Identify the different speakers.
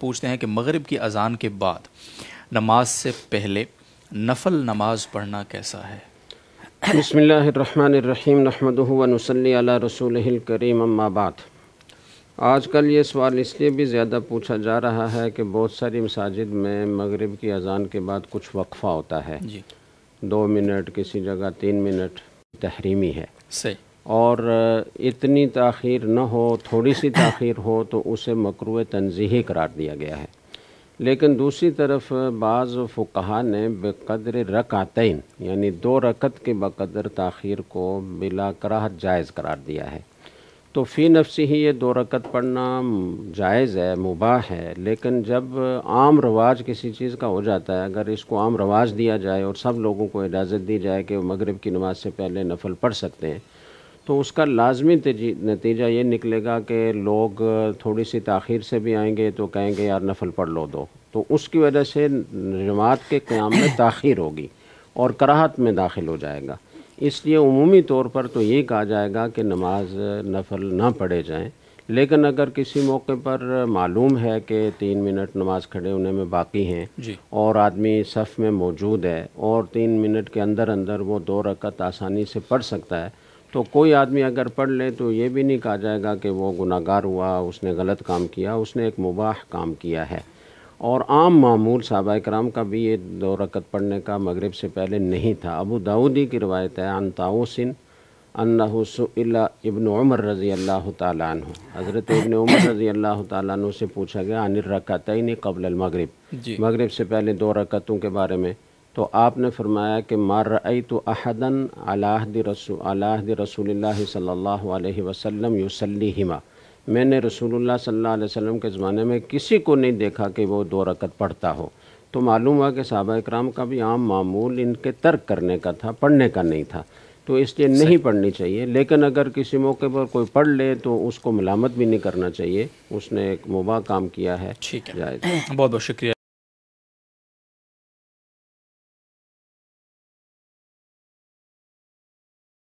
Speaker 1: पूछते हैं कि मगरिब की अज़ान के बाद नमाज से पहले नफल नमाज पढ़ना कैसा है बसमीम नहमदनसली रसूल करीम अम्माबाद कल ये सवाल इसलिए भी ज़्यादा पूछा जा रहा है कि बहुत सारी मसाजिद में मगरिब की अज़ान के बाद कुछ वक्फ़ा होता है जी। दो मिनट किसी जगह तीन मिनट तहरीमी है सही और इतनी तखीर न हो थोड़ी सी तखीर हो तो उसे मकर तनजीही करार दिया गया है लेकिन दूसरी तरफ बाज़ फ़ुकहा ने रक रकातन यानी दो रकत के बकदर तखीर को बिला करह जायज़ करार दिया है तो फ़ी नफसी ही ये दो रकत पढ़ना जायज़ है मुबाह है लेकिन जब आम रवाज किसी चीज़ का हो जाता है अगर इसको आम रवाज दिया जाए और सब लोगों को इजाज़त दी जाए कि मगरब की नमाज से पहले नफल पढ़ सकते हैं तो उसका लाजमी नतीजा ये निकलेगा कि लोग थोड़ी सी तखिर से भी आएंगे तो कहेंगे यार नफल पढ़ लो दो तो उसकी वजह से जमात के क़्याम में तखिर होगी और कराहत में दाखिल हो जाएगा इसलिए अमूमी तौर पर तो ये कहा जाएगा कि नमाज नफल ना पढ़े जाएँ लेकिन अगर किसी मौके पर मालूम है कि तीन मिनट नमाज खड़े होने में बाकी हैं और आदमी सफ़ में मौजूद है और तीन मिनट के अंदर अंदर वो दो रकत आसानी से पढ़ सकता है तो कोई आदमी अगर पढ़ ले तो ये भी नहीं कहा जाएगा कि वो गुनागार हुआ उसने गलत काम किया उसने एक मुबाह काम किया है और आम मामूल सहाबा कराम का भी ये दो रकत पढ़ने का मगरब से पहले नहीं था अबू दाऊदी की रवायत है अनताउसिन इबन उमर रज़ी अल्लाह तन हज़रत इबन उमर रज़ी अल्लाह तु से पूछा गया अनिल रकत है इन कबल मगरब मगरब से पहले दो रकतों के बारे में तो आपने फरमाया कि मारई तो अहदन अलाहद रसू अलाहद रसूल सल्ला वसलम युसली हिमा मैंने रसूल सल्लल्लाहु वसम के ज़माने में किसी को नहीं देखा कि वो दो रकत पढ़ता हो तो मालूम हुआ कि सबा इक्राम का भी आम मामूल इनके तर्क करने का था पढ़ने का नहीं था तो इसलिए नहीं पढ़नी चाहिए लेकिन अगर किसी मौके पर कोई पढ़ ले तो उसको मलामत भी नहीं करना चाहिए उसने एक मुबा काम किया है ठीक है बहुत बहुत शुक्रिया